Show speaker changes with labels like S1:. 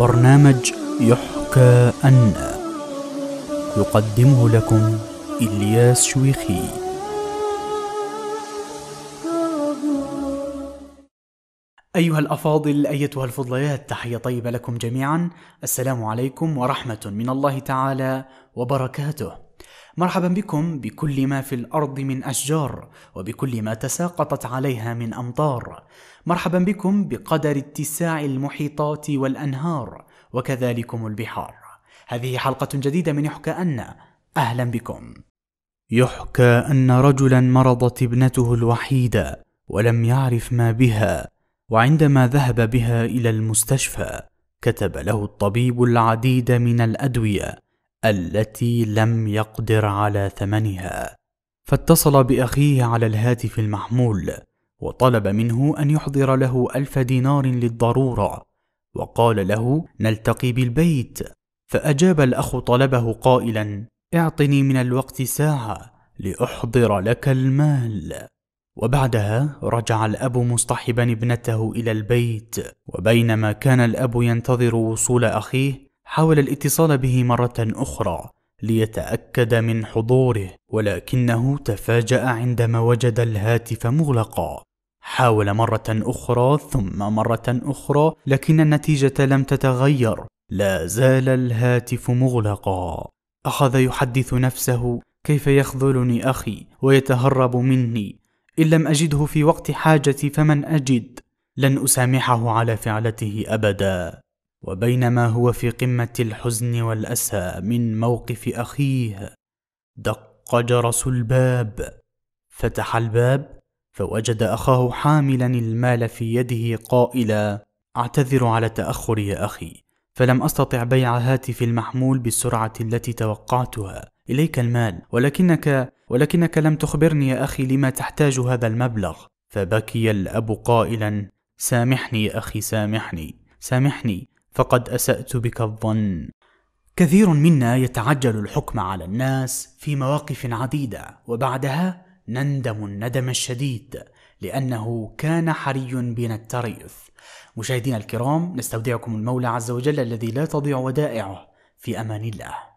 S1: برنامج يحكى أن يقدمه لكم إلياس شويخي أيها الأفاضل أيتها الفضليات تحية طيبة لكم جميعا السلام عليكم ورحمة من الله تعالى وبركاته مرحبا بكم بكل ما في الارض من اشجار وبكل ما تساقطت عليها من امطار مرحبا بكم بقدر اتساع المحيطات والانهار وكذلكم البحار هذه حلقه جديده من يحكى ان اهلا بكم يحكى ان رجلا مرضت ابنته الوحيده ولم يعرف ما بها وعندما ذهب بها الى المستشفى كتب له الطبيب العديد من الادويه التي لم يقدر على ثمنها فاتصل باخيه على الهاتف المحمول وطلب منه ان يحضر له الف دينار للضروره وقال له نلتقي بالبيت فاجاب الاخ طلبه قائلا اعطني من الوقت ساعه لاحضر لك المال وبعدها رجع الاب مصطحبا ابنته الى البيت وبينما كان الاب ينتظر وصول اخيه حاول الاتصال به مرة أخرى ليتأكد من حضوره ولكنه تفاجأ عندما وجد الهاتف مغلقا حاول مرة أخرى ثم مرة أخرى لكن النتيجة لم تتغير لا زال الهاتف مغلقا أخذ يحدث نفسه كيف يخذلني أخي ويتهرب مني إن لم أجده في وقت حاجتي فمن أجد لن أسامحه على فعلته أبدا وبينما هو في قمه الحزن والاسى من موقف اخيه دق جرس الباب فتح الباب فوجد اخاه حاملا المال في يده قائلا اعتذر على تاخري يا اخي فلم استطع بيع هاتفي المحمول بالسرعه التي توقعتها اليك المال ولكنك ولكنك لم تخبرني يا اخي لما تحتاج هذا المبلغ فبكي الاب قائلا سامحني يا اخي سامحني سامحني فقد اسات بك الظن كثير منا يتعجل الحكم على الناس في مواقف عديده وبعدها نندم الندم الشديد لانه كان حري بنا التريث مشاهدينا الكرام نستودعكم المولى عز وجل الذي لا تضيع ودائعه في امان الله